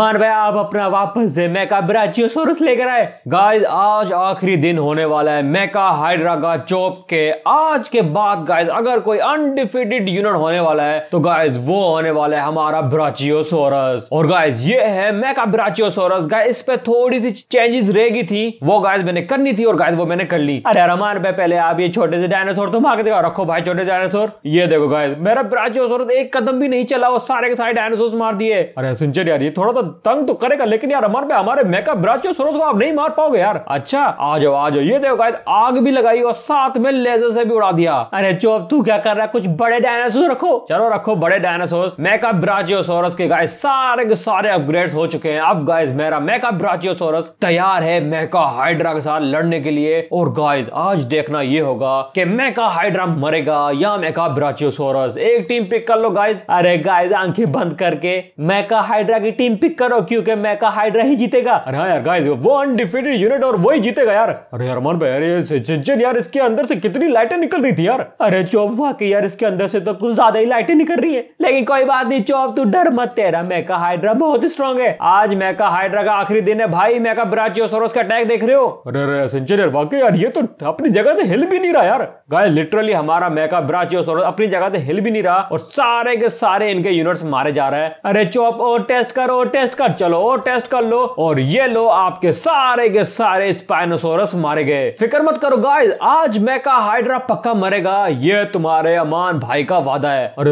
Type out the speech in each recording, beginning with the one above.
मान भाई आप अपना वापस से ब्राचियो ब्राचियोसोरस लेकर आए गाइस आज आखिरी दिन होने वाला है मैका हाइड्रा का चौप के आज के बाद गाइस अगर कोई अनडिफिटेड यूनिट होने वाला है तो गाइस वो होने वाला है हमारा ब्राचियोसोरस और गाइस ये है ब्राचियो ब्राचियोसोरस गाइस इस पे थोड़ी सी चेंजेस रहेगी थी वो गायस मैंने करनी थी और गाइस वो मैंने कर ली अरे रमान भाई पहले आप ये छोटे से डायनासोर तो मांग देखा रखो भाई छोटे डायनासोर ये देखो गाइस मेरा ब्राचियोसोरस एक कदम भी नहीं चला वो सारे के सारे डायनासोर मार दिए अरे सुनचर यार ये थोड़ा तो तंग तो करेगा लेकिन यार हमारे हमारे मेकअप सरोज को आप नहीं मार पाओगे यार अच्छा आ जाओ आ जाओ ये देखो गाइस आग भी लगाई और साथ में लेजर से भी उड़ा दिया अरे जो अब तू क्या कर रहा है कुछ बड़े डायनासोर रखो चलो रखो बड़े डायनासोर मेकअप ब्राचियो सोरस के गाय सारे के सारे अपग्रेड हो चुके हैं अब गाइस मेरा मेकअप ब्राचियो सोरस तैयार है मेका हाइड्रा के साथ लड़ने के लिए और गाइस आज देखना ये होगा कि मेका हाइड्रा मरेगा या मेका ब्राचियोसोरस एक टीम पिक कर लो गाइस अरे गाइस आंखें बंद करके मेका हाइड्रा की टीम पिक करो क्योंकि मेका हाइड्रा ही जीतेगा अरे हाँ यार गाइस वो अनडिफीटेड यूनिट और वही जीतेगा यार अरे यार मन पे अरे जिंजन यार इसके अंदर से कितनी लाइटें निकल रही थी यार अरे चौप वाकई यार इसके अंदर से तो कुछ ज्यादा ही लाइटें निकल रही है लेकिन कोई बात नहीं चौप तू डर मत तेरा मेका हाइड्रा बहुत स्ट्रॉन्ग है आज मेका हाइड्रा का आखिरी दिन है भाई मेका ब्राचियोसोरस का अटैक देख रहे हो अरे अरे सिंचन यार वाकई यार ये तो अपनी जगह से हिल भी नहीं रहा यार गाइस लिटरली हमारा मेका ब्राचियोसोरस अपनी जगह से हिल भी नहीं रहा और सारे के सारे इनके यूनिट्स मारे जा रहे हैं अरे चौप और टेस्ट करो टेस्ट टेस्ट कर चलो और टेस्ट कर लो और ये लो आपके सारे के सारे स्पाइनोसोरस मारे गए फिक्र मत करो गाइस आज मैका हाइड्रा पक्का मरेगा ये तुम्हारे अमान भाई का वादा है अरे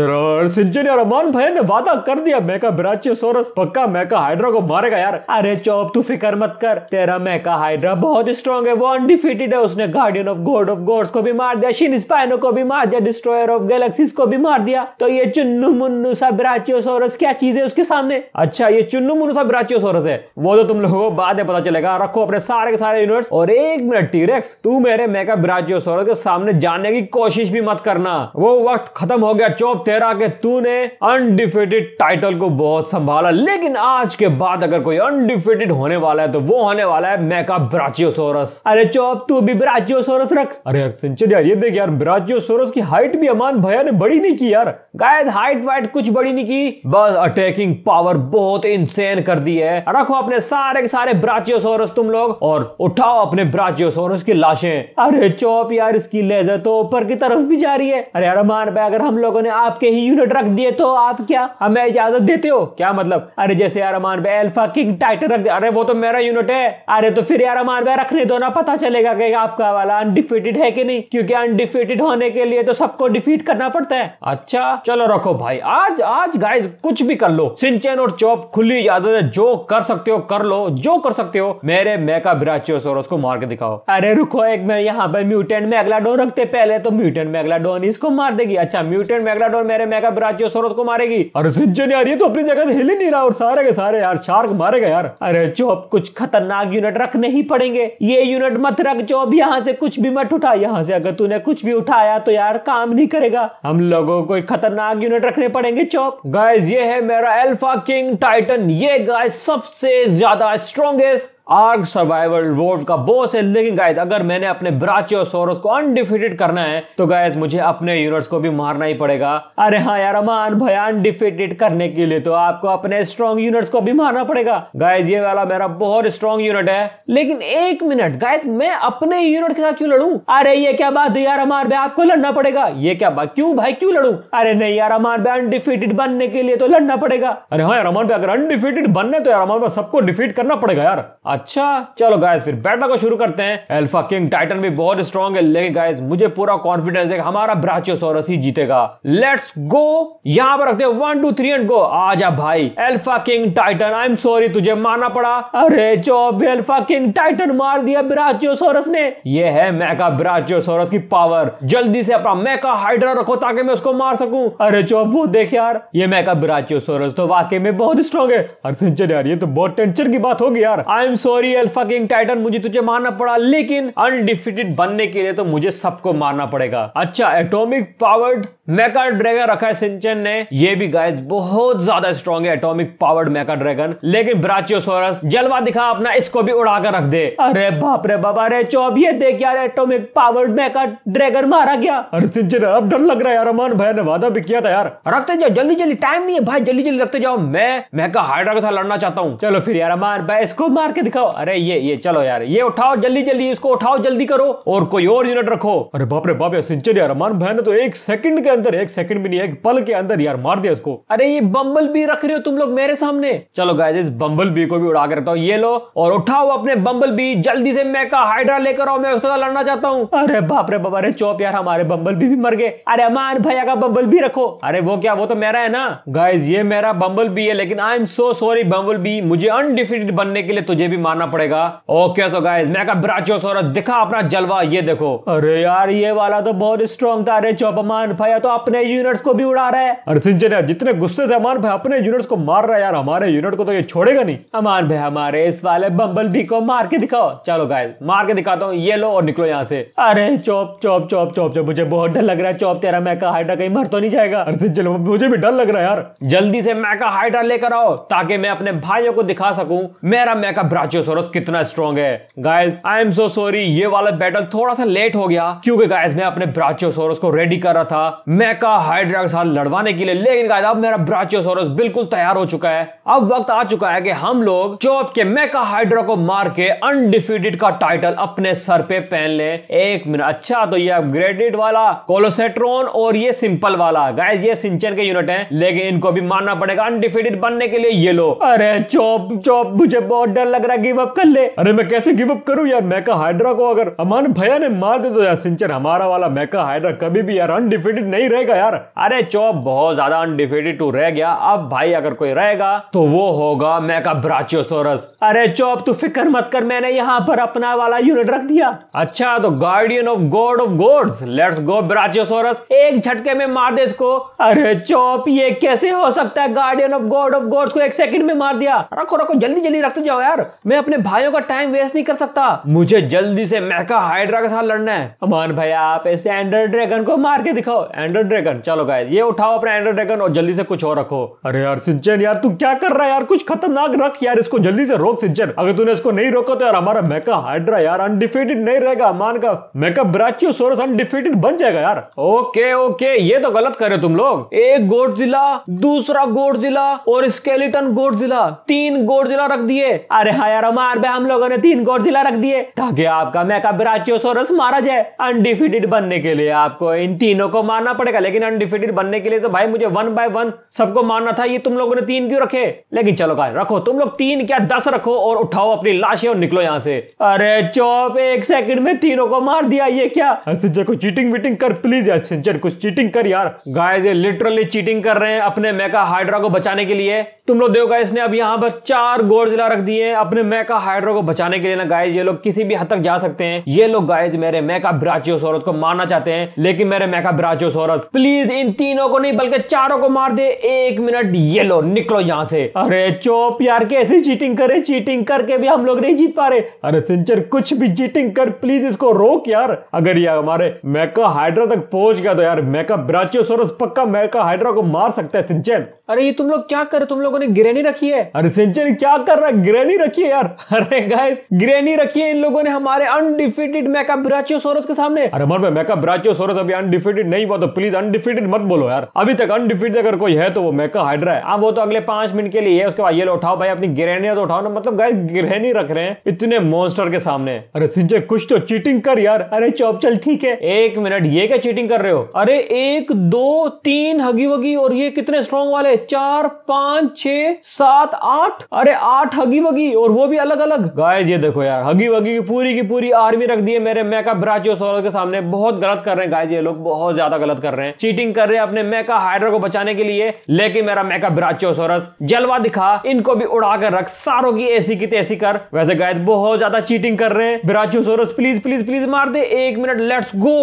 इंजीनियर अमान भाई ने वादा कर दिया मैका ब्राचियोसोरस पक्का मैका हाइड्रा को मारेगा यार अरे चौप तू फिक्र मत कर तेरा मैका हाइड्रा बहुत स्ट्रॉन्ग है वो अनडिफिटेड है उसने guardian of god of gods को भी मार दिया शिन स्पाइनो को भी मार दिया डिस्ट्रॉयर ऑफ गैलेक्सीज को भी मार दिया तो ये चुन्नु मुन्नु सा ब्राचियोसोरस क्या चीज है उसके सामने अच्छा ये चुन्नू चुल्लू मुनुसा ब्राचियोसोरस है वो तो तुम लोगों को बाद में पता चलेगा रखो अपने सारे के सारे यूनिवर्स और एक मिनट टीरेक्स तू मेरे मेगा ब्राचियोसोरस के सामने जाने की कोशिश भी मत करना वो वक्त खत्म हो गया चौप तेरा के तूने अनडिफिटेड टाइटल को बहुत संभाला लेकिन आज के बाद अगर कोई अनडिफिटेड होने वाला है तो वो होने वाला है मेका ब्राचियोसोरस अरे चौप तू भी ब्राचियोसोरस रख अरे सिंचर यार ये देख यार ब्राचियोसोरस की हाइट भी अमान भैया ने बड़ी नहीं की यार गायद हाइट वाइट कुछ बड़ी नहीं की बस अटैकिंग पावर बहुत इन सेन कर दी है रखो अपने सारे के सारे ब्राचियोसोरस तुम लोग और उठाओ अपने ब्राचियोसोरस की लाशें अरे चौप यार इसकी लेजर तो ऊपर की तरफ भी जा रही है अरे अरमान भाई अगर हम लोगों ने आपके ही यूनिट रख दिए तो आप क्या हमें इजाजत देते हो क्या मतलब अरे जैसे अरमान भाई अल्फा किंग टाइटन रख दिया अरे वो तो मेरा यूनिट है अरे तो फिर यार मान भाई रखने दो ना पता चलेगा कि आपका वाला अनडिफिटेड है कि नहीं क्योंकि अनडिफिटेड होने के लिए तो सबको डिफीट करना पड़ता है अच्छा चलो रखो भाई आज आज गाइस कुछ भी कर लो सिंचन और चौप खुली बुरी आदत है जो कर सकते हो कर लो जो कर सकते हो मेरे मेका ब्राचियोसोरस को मार के दिखाओ अरे रुको एक मैं यहाँ पर म्यूटेंट में अगला डोन रखते पहले तो म्यूटेंट में अगला डोन इसको मार देगी अच्छा म्यूटेंट मेगलाडोन मेरे मेगा ब्राचियोसोरस को मारेगी अरे सिंचन यार ये तो अपनी जगह से हिल ही नहीं रहा और सारे के सारे यार शार्क मारेगा यार अरे चोप कुछ खतरनाक यूनिट रखने ही पड़ेंगे ये यूनिट मत रख चोप यहाँ से कुछ भी मत उठा यहाँ से अगर तूने कुछ भी उठाया तो यार काम नहीं करेगा हम लोगों को खतरनाक यूनिट रखने पड़ेंगे चोप गाइज ये है मेरा एल्फा किंग टाइटन ये गाइस सबसे ज्यादा स्ट्रॉन्गेस्ट आर्ग सर्वाइवल वोल्ड का बोस है लेकिन गायद अगर मैंने अपने ब्राचे और सोरस को अनडिफिटेड करना है तो गायद मुझे अपने यूनिट्स को भी मारना ही पड़ेगा अरे हाँ यार अमान भाई अनडिफिटेड करने के लिए तो आपको अपने स्ट्रॉन्ग यूनिट्स को भी मारना पड़ेगा गायद ये वाला मेरा बहुत स्ट्रॉन्ग यूनिट है लेकिन एक मिनट गायद मैं अपने यूनिट के साथ क्यों लड़ू अरे ये क्या बात है यार अमान भाई आपको लड़ना पड़ेगा ये क्या बात क्यों भाई क्यों लड़ू अरे नहीं यार अमान भाई अनडिफिटेड बनने के लिए तो लड़ना पड़ेगा अरे हाँ यार अमान भाई अगर अनडिफिटेड बनने तो यार अमान भाई सबको डिफीट करना पड़ेगा यार अच्छा चलो गाइस फिर बैटल को शुरू करते हैं एल्फा किंग टाइटन भी बहुत स्ट्रॉन्ग है लेकिन गाइस मुझे पूरा कॉन्फिडेंस है हमारा ब्राचियोसोरस ही जीतेगा लेट्स गो यहाँ पर रखते हैं one two three and go आ जा भाई alpha king titan I am sorry तुझे मारना पड़ा अरे चौब एल्फा किंग टाइटन मार दिया ब्राचियोसोरस ने ये है मैका ब्राचियोसोरस की पावर जल्दी से अपना मैका हाइड्रा रखो ताकि मैं उसको मार सकूं अरे चो वो देख यार ये मैका ब्राचियोसोरस तो वाकई में बहुत स्ट्रॉन्ग है हर सेंचर यार ये तो बहुत टेंशन की बात होगी यार I am sorry alpha king titan मुझे तुझे मारना पड़ा लेकिन अनडिफिटेड बनने के लिए तो मुझे सबको मारना पड़ेगा अच्छा एटॉमिक पावर्ड मेका ड्रैगन रखा है सिंचन ने ये भी गाइस बहुत ज्यादा स्ट्रॉन्ग है एटॉमिक पावर्ड मेका ड्रैगन लेकिन ब्राचियोसोरस जलवा दिखा अपना इसको भी उड़ाकर रख दे अरे बाप रे बाबा रे चौब ये देख यार एटॉमिक पावर्ड मेका ड्रैगन मारा गया अरे सिंचन अब डर लग रहा है यार अमान भाई ने वादा भी किया था यार रखते जाओ जल्दी जल्दी टाइम नहीं है भाई जल्दी जल्दी रखते जाओ मैं मेका हाइड्रा के साथ लड़ना चाहता हूँ चलो फिर यार अमान भाई इसको मार के दिखाओ अरे ये ये चलो यार ये उठाओ जल्दी जल्दी इसको उठाओ जल्दी करो और कोई और यूनिट रखो अरे बाप रे बाप यार सिंचर यार मान भाई ने तो एक सेकंड के अंदर एक सेकंड भी नहीं एक पल के अंदर यार मार दिया इसको अरे ये बम्बल भी रख रहे हो तुम लोग मेरे सामने चलो गाइज इस बम्बल बी को भी उड़ा के रखता हूँ ये लो और उठाओ अपने बम्बल बी जल्दी से मैं का हाइड्रा लेकर आओ मैं उसके साथ लड़ना चाहता हूँ अरे बाप रे बाप अरे चौप यार हमारे बम्बल बी भी मर गए अरे अमान भैया का बम्बल बी रखो अरे वो क्या वो तो मेरा है ना गाइज ये मेरा बम्बल बी है लेकिन I am so sorry Bumblebee मुझे अनडिफिटेड बनने के लिए तुझे भी मारना पड़ेगा ओके सो गाइस मैं का ब्राचियोसोरस दिखा अपना जलवा ये देखो अरे यार ये वाला तो बहुत स्ट्रॉन्ग था अरे चौपमान भैया तो अपने यूनिट्स को भी उड़ा रहा है अरे सिंचन यार जितने गुस्से से अमान भाई अपने यूनिट्स को मार रहा है यार हमारे यूनिट को तो ये छोड़ेगा नहीं अमान भाई हमारे इस वाले बम्बल बी को मार के दिखाओ चलो गाइस मार के दिखाता हूँ ये लो और निकलो यहाँ से अरे चौप चौप चौप चौप चौप मुझे बहुत डर लग रहा है चौप तेरा मैका हाइड्रा कहीं मर तो नहीं जाएगा अरे सिंचन मुझे भी डर लग रहा है यार जल्दी से मैका हाइड्रा लेकर आओ ताकि मैं अपने भाइयों को दिखा सकूं मेरा मैका ब्राच मार्चियोसोरस कितना स्ट्रॉन्ग है guys I am so sorry ये वाला बैटल थोड़ा सा लेट हो गया क्योंकि गाइस मैं अपने ब्राचियोसोरस को रेडी कर रहा था मैका हाइड्रा के साथ लड़वाने के लिए लेकिन गाइस अब मेरा ब्राचियोसोरस बिल्कुल तैयार हो चुका है अब वक्त आ चुका है कि हम लोग चौप के मैका हाइड्रा को मार के अनडिफीटेड का टाइटल अपने सर पे पहन ले एक मिनट अच्छा तो ये अपग्रेडेड वाला कोलोसेट्रोन और ये सिंपल वाला गाइस ये सिंचन के यूनिट है लेकिन इनको भी मानना पड़ेगा अनडिफीटेड बनने के लिए ये लो अरे चौप चौप मुझे बहुत डर लग रहा है गिव अप कर ले अरे मैं कैसे गिव अप करूं यार मैका हाइड्रा को अगर अमान भैया ने मार दे तो यार सिंचर हमारा वाला मैका हाइड्रा कभी भी यार अनडिफिटेड नहीं रहेगा यार अरे चौप बहुत ज्यादा अनडिफिटेड टू रह गया अब भाई अगर कोई रहेगा तो वो होगा मैका ब्राचियोसोरस अरे चौप तू फिक्र मत कर मैंने यहाँ पर अपना वाला यूनिट रख दिया अच्छा तो guardian of god of gods let's go brachiosaurus एक झटके में मार दे इसको अरे चौप ये कैसे हो सकता है guardian of god of gods को एक सेकंड में मार दिया रखो रखो जल्दी जल्दी रखते तो जाओ यार मैं अपने भाइयों का टाइम वेस्ट नहीं कर सकता मुझे जल्दी से मैका हाइड्रा के साथ लड़ना है अमान भाई आप ऐसे एंडर ड्रैगन को मार के दिखाओ एंडर ड्रैगन चलो गाय ये उठाओ अपने एंडर ड्रैगन और जल्दी से कुछ और रखो अरे यार सिंचन यार तू क्या कर रहा है यार कुछ खतरनाक रख यार इसको जल्दी से रोक सिंचन अगर तूने इसको नहीं रोका तो यार हमारा मैका हाइड्रा यार अनडिफिटेड नहीं रहेगा अमान का मैका ब्राचियो सोरस अनडिफिटेड बन जाएगा यार ओके ओके ये तो गलत करे तुम लोग एक गोट जिला दूसरा गोट जिला और स्केलेटन गोट जिला तीन गोट जिला रख दिए अरे हाँ यार मार पे हम लोगों ने तीन गोर जिला रख दिए ताकि आपका मैका ब्राचियोसोरस मारा जाए अनडिफिटेड बनने के लिए आपको इन तीनों को मारना पड़ेगा लेकिन अनडिफिटेड बनने के लिए तो भाई मुझे वन बाय वन सबको मारना था ये तुम लोगों ने तीन क्यों रखे लेकिन चलो गाय रखो तुम लोग तीन क्या दस रखो और उठाओ अपनी लाशें और निकलो यहाँ से अरे चौप एक सेकंड में तीनों को मार दिया ये क्या हंसिंचर को चीटिंग वीटिंग कर प्लीज यार सिंचर कुछ चीटिंग कर यार गाय लिटरली चीटिंग कर रहे हैं अपने मैका हाइड्रा को बचाने के लिए तुम लोग देखो गाइस ने अब यहाँ पर चार गोरजिला रख दिए हैं अपने मैका हाइड्रो को बचाने के लिए ना गाइस ये लोग किसी भी हद तक जा सकते हैं ये लोग गाइस मेरे मेका ब्राचियोसोरस को मारना चाहते हैं लेकिन मेरे मेका ब्राचियोसोरस प्लीज इन तीनों को नहीं बल्कि चारों को मार दे एक मिनट ये लो निकलो यहाँ से अरे चोप यार कैसे चीटिंग करे चीटिंग करके भी हम लोग नहीं जीत पा रहे अरे सिंचर कुछ भी चीटिंग कर प्लीज इसको रोक यार अगर ये हमारे मैका हाइड्रो तक पहुंच गया तो यार ब्राचियो ब्राचियोसोरस पक्का मैका हाइड्रो को मार सकता है सिंचन अरे ये तुम लोग क्या करे तुम लोग लोगों ने ग्रेनी रखी है अरे सिंचन क्या कर रहा है ग्रेनी रखी है यार अरे गाइस ग्रेनी रखी है इन लोगों ने हमारे अनडिफिटेड मैका ब्राचियो सोरस के सामने अरे मर भाई मैका ब्राचियो सोरस अभी अनडिफिटेड नहीं हुआ तो प्लीज अनडिफिटेड मत बोलो यार अभी तक अनडिफिटेड अगर कोई है तो वो मैका हाइड्रा है अब हाँ, वो तो अगले पांच मिनट के लिए है उसके बाद ये लो उठाओ भाई अपनी ग्रेनी तो उठाओ ना मतलब गाइस ग्रेनी रख रहे हैं इतने मॉन्स्टर के सामने अरे सिंचन कुछ तो चीटिंग कर यार अरे चौप चल ठीक है एक मिनट ये क्या चीटिंग कर रहे हो अरे एक दो तीन हगी वगी और ये कितने स्ट्रॉन्ग वाले चार पांच छह सात आठ अरे आठ हगी वगी और वो भी अलग अलग गाय ये देखो यार हगी वगी की पूरी की पूरी आर्मी रख दी है मेरे मैका ब्राचियो ब्राचियोसोरस के सामने बहुत गलत कर रहे हैं गाय जी लोग बहुत ज्यादा गलत कर रहे हैं चीटिंग कर रहे हैं अपने मैका हाइड्रो को बचाने के लिए लेकिन मेरा मैका ब्राचियो सोरस जलवा दिखा इनको भी उड़ा कर रख सारो की ऐसी की तैसी कर वैसे गाय बहुत ज्यादा चीटिंग कर रहे हैं brachiosaurus please please please मार दे एक मिनट लेट्स गो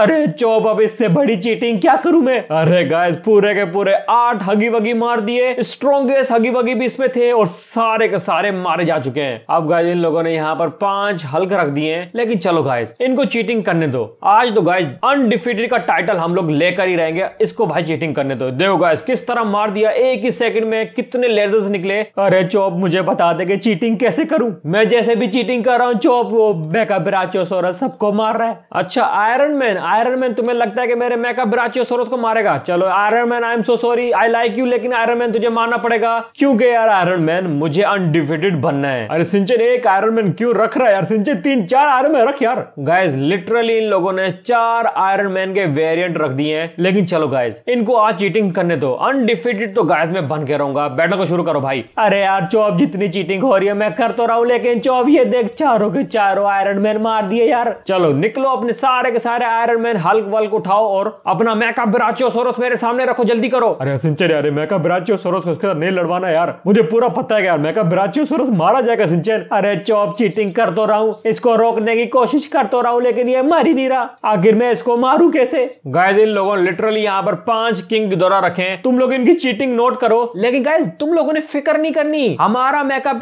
अरे चौब अब इससे बड़ी चीटिंग क्या करूं मैं अरे गाय पूरे के पूरे आठ हगी वगी मार दिए स्ट्रॉन्ग गैस हगी वगी भी इसमें थे और सारे के सारे मारे जा चुके हैं अब गाय इन लोगों ने यहाँ पर पांच हल्क रख दिए हैं लेकिन चलो गाय इनको चीटिंग करने दो आज तो गाय अनडिफिटेड का टाइटल हम लोग लेकर ही रहेंगे इसको भाई चीटिंग करने दो देखो गाय किस तरह मार दिया एक ही सेकंड में कितने लेजर्स निकले अरे चौप मुझे बता दे कि चीटिंग कैसे करूं मैं जैसे भी चीटिंग कर रहा हूँ चौप वो मेका ब्राचोसोरस सबको मार रहा है अच्छा आयरन मैन आयरन मैन तुम्हें लगता है कि मेरे मेका ब्राचोसोरस को मारेगा चलो Iron Man I am so sorry I like you लेकिन आयरन मैन तुझे मारना पड़ेगा जाएगा क्योंकि यार आयरन मैन मुझे अनडिफिटेड बनना है अरे सिंचन एक आयरन मैन क्यों रख रहा है यार सिंचन तीन चार आयरन मैन रख यार गाइज लिटरली इन लोगों ने चार आयरन मैन के वेरियंट रख दिए हैं लेकिन चलो गाइज इनको आज चीटिंग करने दो अनडिफिटेड तो गाइज मैं बन के रहूंगा बैटल को शुरू करो भाई अरे यार चौब जितनी चीटिंग हो रही है मैं कर तो रहा हूँ लेकिन चौब ये देख चारों के चारों आयरन मैन मार दिए यार चलो निकलो अपने सारे के सारे आयरन मैन हल्क वल्क उठाओ और अपना मैकअप बिराचो सोरस मेरे सामने रखो जल्दी करो अरे सिंचर यार मैकअप बिराचो सोरस उसके साथ नहीं लड़वाना यार मुझे पूरा पता है यार मैं कहा ब्राचियोसोरस मारा जाएगा सिंचन अरे चौप चीटिंग कर तो रहा हूँ इसको रोकने की कोशिश कर तो रहा हूँ लेकिन ये मर ही नहीं रहा आखिर मैं इसको मारू कैसे गाइज इन लोगों ने लिटरली यहाँ पर पांच किंग द्वारा रखे हैं तुम लोग इनकी चीटिंग नोट करो लेकिन गाइज तुम लोगों ने फिक्र नहीं करनी हमारा मैका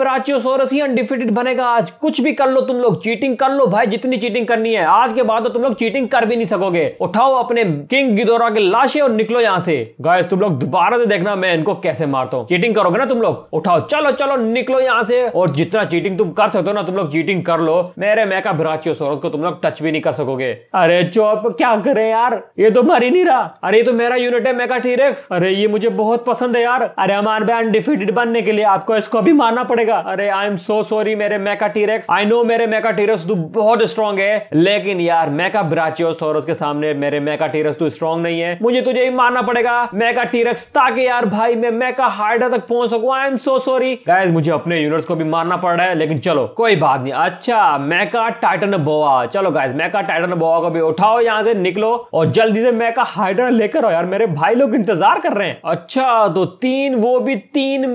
सोरस ही अनडिफिटेड बनेगा आज कुछ भी कर लो तुम लोग चीटिंग कर लो भाई जितनी चीटिंग करनी है आज के बाद तो तुम लोग चीटिंग कर भी नहीं सकोगे उठाओ अपने किंग गिदोरा के लाशे और निकलो यहाँ से गाइस तुम लोग दोबारा से देखना मैं इनको कैसे मारता हूँ चीटिंग करोगे ना तुम लोग उठाओ चलो चलो निकलो यहाँ से और जितना चीटिंग तुम कर सकते हो ना तुम लोग चीटिंग कर लो मेरे मैं मैका भ्राचियो सौरभ को तुम लोग टच भी नहीं कर सकोगे अरे चौप क्या करे यार ये तो मर ही नहीं रहा अरे ये तो मेरा यूनिट है मैका टीरेक्स अरे ये मुझे बहुत पसंद है यार अरे अमान बैंड डिफीटेड बनने के लिए आपको इसको अभी मारना पड़ेगा अरे आई एम सो सॉरी मेरे मैका टीरेक्स आई नो मेरे मैका टीरेक्स तू बहुत स्ट्रांग है लेकिन यार मैका ब्राचियो सोरस के सामने मेरे मैका टीरेक्स तू स्ट्रांग नहीं है मुझे तुझे ही मारना पड़ेगा मैका टीरेक्स ताकि यार भाई मैं मैका हार्डर घंटे तक पहुंच सकू I am so sorry guys मुझे अपने यूनिवर्स को भी मारना पड़ रहा है लेकिन चलो कोई बात नहीं अच्छा मैका टाइटन बोवा चलो गाइज मैका टाइटन बोवा को भी उठाओ यहाँ से निकलो और जल्दी से मैका हाइड्रा लेकर आओ यार मेरे भाई लोग इंतजार कर रहे हैं अच्छा तो तीन वो भी तीन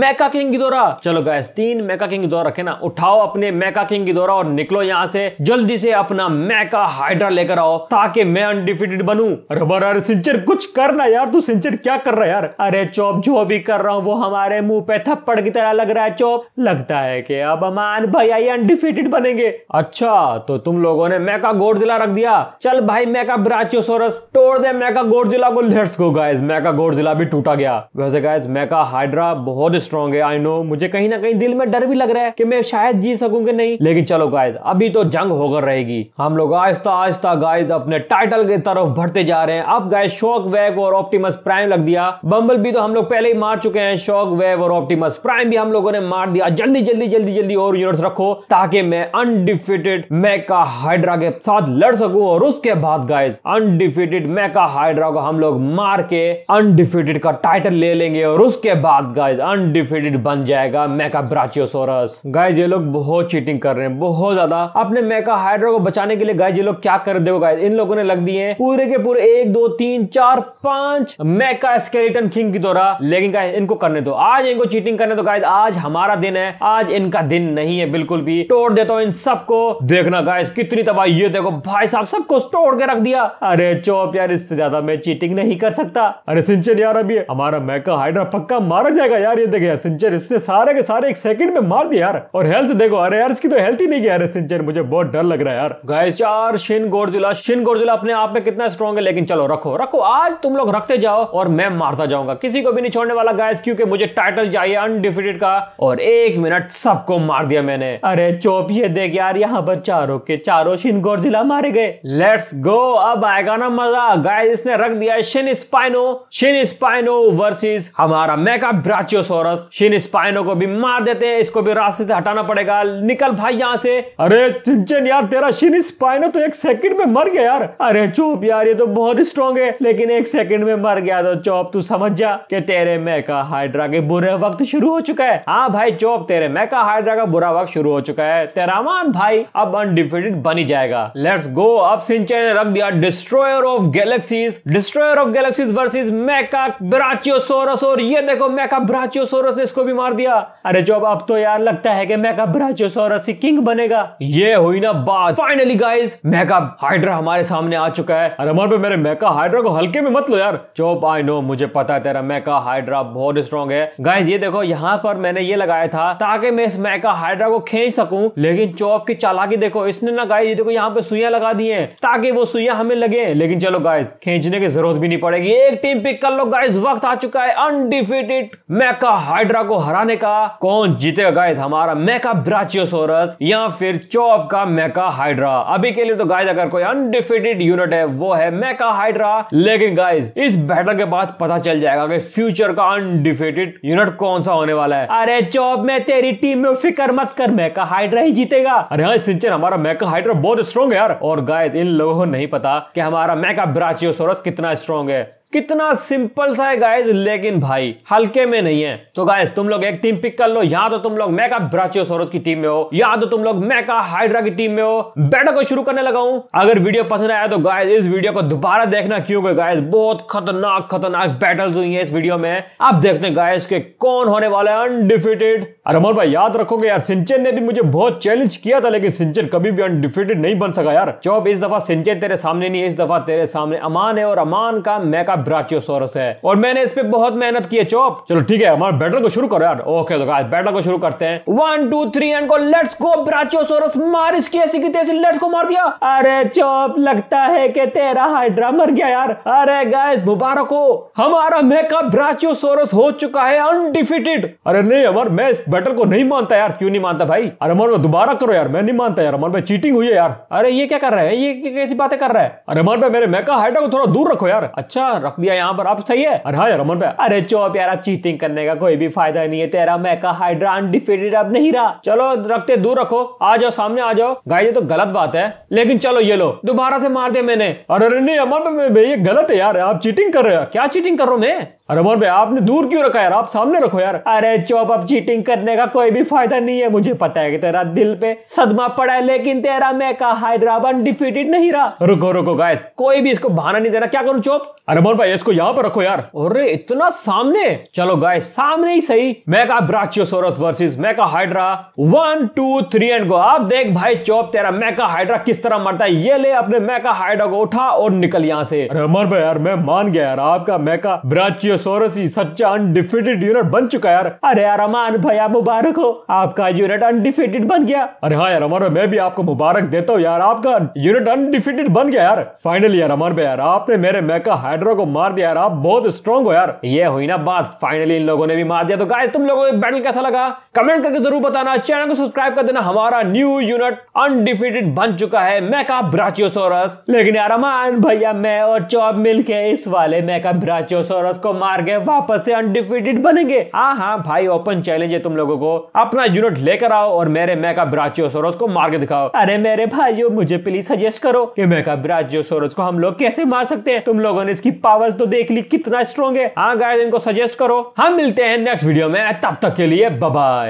मैका किंग की दौरा चलो गाइज तीन मैका किंग गिदोरा रखे ना उठाओ अपने मैका किंग की दौरा और निकलो यहाँ से जल्दी से अपना मैका हाइड्रा लेकर आओ ताकि मैं अनडिफिटेड बनू रबर अरे सिंचर कुछ करना यार तू सिंचर क्या कर रहा है यार अरे चौप जो भी कर रहा हूँ वो हमारे मुंह पे थप्पड़ की तरह लग रहा है चोप लगता है कि अब अमान भाई आई अनडिफिटेड बनेंगे अच्छा तो तुम लोगों ने मैका गोड जिला रख दिया चल भाई मेका ब्राचियोसोरस तोड़ दे मैका गोड जिला को लेट्स गो गाइस मैका गोड जिला भी टूटा गया वैसे गाइस मैका हाइड्रा बहुत स्ट्रांग है आई नो मुझे कहीं ना कहीं दिल में डर भी लग रहा है कि मैं शायद जी सकूं कि नहीं लेकिन चलो गाइस अभी तो जंग होकर रहेगी हम लोग आहिस्ता आहिस्ता गाइस अपने टाइटल की तरफ बढ़ते जा रहे हैं अब गाइस शॉक वैग और ऑप्टिमस प्राइम लग दिया बम्बल भी तो हम लोग पहले ही मार चुके चुके हैं शॉक वेव और ऑप्टिमस प्राइम भी हम लोगों ने मार दिया जल्दी जल्दी जल्दी जल्दी और यूनिट्स रखो ताकि मैं अनडिफिटेड मेका हाइड्रा के साथ लड़ सकूं और उसके बाद गाइस अनडिफिटेड मेका हाइड्रा को हम लोग मार के अनडिफिटेड का टाइटल ले लेंगे और उसके बाद गाइज अनडिफिटेड बन जाएगा मेका ब्राचियोसोरस गाइज ये लोग बहुत चीटिंग कर रहे हैं बहुत ज्यादा अपने मेका हाइड्रा को बचाने के लिए गाइज ये लोग क्या कर दे गाइज इन लोगों ने लग दिए पूरे के पूरे एक दो तीन चार पांच मेका स्केलेटन किंग की तरह लेकिन गाइज इनको इनको करने दो आज इनको चीटिंग करने दो गाइज आज हमारा दिन है आज इनका दिन नहीं है बिल्कुल भी तोड़ देता हूँ इन सबको देखना गाइज कितनी तबाही ये देखो भाई साहब सबको तोड़ के रख दिया अरे चौप यार इससे ज्यादा मैं चीटिंग नहीं कर सकता अरे सिंचर यार अभी हमारा मैका हाइड्रा पक्का मारा जाएगा यार ये देखे सिंचर इसने सारे के सारे एक सेकंड में मार दिया यार और हेल्थ देखो अरे यार इसकी तो हेल्थ ही नहीं गया अरे सिंचन मुझे बहुत डर लग रहा है यार गाइस यार शिन गोरजुला शिन गोरजुला अपने आप में कितना स्ट्रॉन्ग है लेकिन चलो रखो रखो आज तुम लोग रखते जाओ और मैं मारता जाऊंगा किसी को भी नहीं छोड़ने वाला गाइस शायद क्योंकि मुझे टाइटल चाहिए अनडिफिटेड का और एक मिनट सबको मार दिया मैंने अरे चोप ये देख यार यहाँ पर चारों के चारों शिन गोरजिला मारे गए लेट्स गो अब आएगा ना मजा गाय इसने रख दिया shin spino shin spino versus हमारा मेगा ब्राचियोसोरस शिन स्पाइनो को भी मार देते हैं इसको भी रास्ते से हटाना पड़ेगा निकल भाई यहाँ से अरे चिंचन यार तेरा शिन स्पाइनो तो एक सेकंड में मर गया यार अरे चोप यार ये तो बहुत स्ट्रॉन्ग है लेकिन एक सेकंड में मर गया तो चोप तू समझ जा के तेरे मैका हाइड्रा के बुरे वक्त शुरू हो चुका है हाँ भाई चौप तेरे मेका हाइड्रा का बुरा वक्त शुरू हो चुका है तेरामान भाई अब अनडिफिटेड बनी जाएगा लेट्स गो अब सिंचे ने रख दिया destroyer of galaxies destroyer of galaxies versus mecha brachiosaurus और ये देखो मेका ब्राचियोसोरस ने इसको भी मार दिया अरे चौप अब तो यार लगता है कि मेका ब्राचियोसोरस ही किंग बनेगा ये हुई ना बात फाइनली गाइस मैका हाइड्रा हमारे सामने आ चुका है अरे हमारे पे मेरे मैका हाइड्रा को हल्के में मत लो यार चौप आई नो मुझे पता है तेरा मैका हाइड्रा बहुत काफी स्ट्रॉन्ग है गाइज ये देखो यहाँ पर मैंने ये लगाया था ताकि मैं इस मैका हाइड्रा को खींच सकूं लेकिन चौप की चालाकी देखो इसने ना गाइज ये देखो यहाँ पे सुइया लगा दी है ताकि वो सुइया हमें लगे लेकिन चलो गाइज खींचने की जरूरत भी नहीं पड़ेगी एक टीम पिक कर लो गाइज वक्त आ चुका है अनडिफिटेड मैका हाइड्रा को हराने का कौन जीतेगा गाइज हमारा मैका ब्राचियोसोरस या फिर चौप का मैका हाइड्रा अभी के लिए तो गाइज अगर कोई अनडिफिटेड यूनिट है वो है मैका हाइड्रा लेकिन गाइज इस बैटल के बाद पता चल जाएगा कि फ्यूचर का अनडिफिटेड डिफेटेड यूनिट कौन सा होने वाला है अरे चौब मैं तेरी टीम में फिक्र मत कर मैका हाइड्रा ही जीतेगा अरे हाँ सिंचन हमारा मैका हाइड्रा बहुत स्ट्रॉन्ग है यार और गाय इन लोगों को नहीं पता कि हमारा मैका ब्राचियोसोरस कितना स्ट्रॉन्ग है कितना सिंपल सा है गाइज लेकिन भाई हल्के में नहीं है तो गाइज तुम लोग एक टीम पिक कर लो या तो तुम लोग मैका ब्राचियोसोरस की टीम में हो या तो तुम लोग मैका हाइड्रा की टीम में हो बैटर को शुरू करने लगा हूं अगर वीडियो पसंद आया तो गाइज इस वीडियो को दोबारा देखना क्योंकि गाइज बहुत खतरनाक खतरनाक बैटल हुई है इस वीडियो में आप देखते हैं गाइज के कौन होने वाला है अनडिफिटेड अरमोल भाई याद रखोगे यार सिंचन ने भी मुझे बहुत चैलेंज किया था लेकिन सिंचन कभी भी अनडिफिटेड नहीं बन सका यार चौब इस दफा सिंचन तेरे सामने नहीं इस दफा तेरे सामने अमान है और अमान का मैका ब्राचियोसोरस है और मैंने इस पे बहुत मेहनत की है चौप चलो ठीक है हमारे बैटल को शुरू करो यार ओके तो गाइस बैटल को शुरू करते हैं one two three and go let's go brachiosaurus मार इसकी ऐसी की तैसी लेट्स को मार दिया अरे चौप लगता है कि तेरा हाइड्रा मर गया यार अरे गाइस मुबारक हो हमारा मेका ब्राचियोसोरस हो चुका है अनडिफिटेड अरे नहीं अमर मैं इस बैटल को नहीं मानता यार क्यों नहीं मानता भाई अरे अमर दोबारा करो यार मैं नहीं मानता यार अमर भाई चीटिंग हुई है यार अरे ये क्या कर रहा है ये कैसी बातें कर रहा है अरे अमर भाई मेरे मेका हाइड्रा को थोड़ा दूर रखो यार अच्छा रख दिया यहाँ पर अब सही है अरे हाँ यार अमन अरे चो प्यारा चीटिंग करने का कोई भी फायदा नहीं है तेरा मैका हाइड्रा अनडिफिटेड अब नहीं रहा चलो रखते दूर रखो आ जाओ सामने आ जाओ गाय ये तो गलत बात है लेकिन चलो ये लो दोबारा से मार दिया मैंने अरे नहीं अमन ये गलत है यार आप चीटिंग कर रहे हो क्या चीटिंग कर रहा हूँ मैं अरे मोहन भाई आपने दूर क्यों रखा यार आप सामने रखो यार अरे चौप अब चीटिंग करने का कोई भी फायदा नहीं है मुझे पता है कि तेरा दिल पे सदमा पड़ा है लेकिन तेरा मैं का हैदराबाद डिफीटेड नहीं रहा रुको रुको गाय कोई भी इसको बहाना नहीं देना क्या करूं चौप अरे मोहन भाई इसको यहाँ पर रखो यार अरे इतना सामने चलो गाय सामने ही सही मैं कहा ब्राचियोसोरस versus mecha hydra one two three and go आप देख भाई चौप तेरा मैं का हाइड्रा किस तरह मरता है ये ले अपने मैं का हाइड्रा को उठा और निकल यहाँ से अरे मोहन भाई यार मैं मान गया यार आपका मैं का ब्राचियो सोरस ही सच्चा अनडिफिटेड यूनिट बन चुका यार अरे यार अमान भैया मुबारक हो आपका यूनिट अनडिफिटेड बन गया अरे हाँ यार अमर मैं भी आपको मुबारक देता हूँ यार आपका यूनिट अनडिफिटेड बन गया यार फाइनली यार अमर भाई यार आपने मेरे मैका हाइड्रो को मार दिया यार आप बहुत स्ट्रॉन्ग हो यार ये हुई ना बात फाइनली इन लोगों ने भी मार दिया तो गाय तुम लोगों को बैटल कैसा लगा कमेंट करके जरूर बताना चैनल को सब्सक्राइब कर देना हमारा न्यू यूनिट अनडिफिटेड बन चुका है मेका ब्राचियोसोरस लेकिन यार अमान भैया मैं और चौब मिलके इस वाले मेका ब्राचियोसोरस को मार हार गए वापस से अनडिफिटेड बनेंगे हाँ हाँ भाई ओपन चैलेंज है तुम लोगों को अपना यूनिट लेकर आओ और मेरे मेका ब्राचियोसोरस को मार के दिखाओ अरे मेरे भाइयों मुझे प्लीज सजेस्ट करो कि मेका ब्राचियोसोरस को हम लोग कैसे मार सकते हैं तुम लोगों ने इसकी पावर्स तो देख ली कितना स्ट्रॉन्ग है हाँ गाय इनको सजेस्ट करो हम मिलते हैं नेक्स्ट वीडियो में तब तक के लिए बाय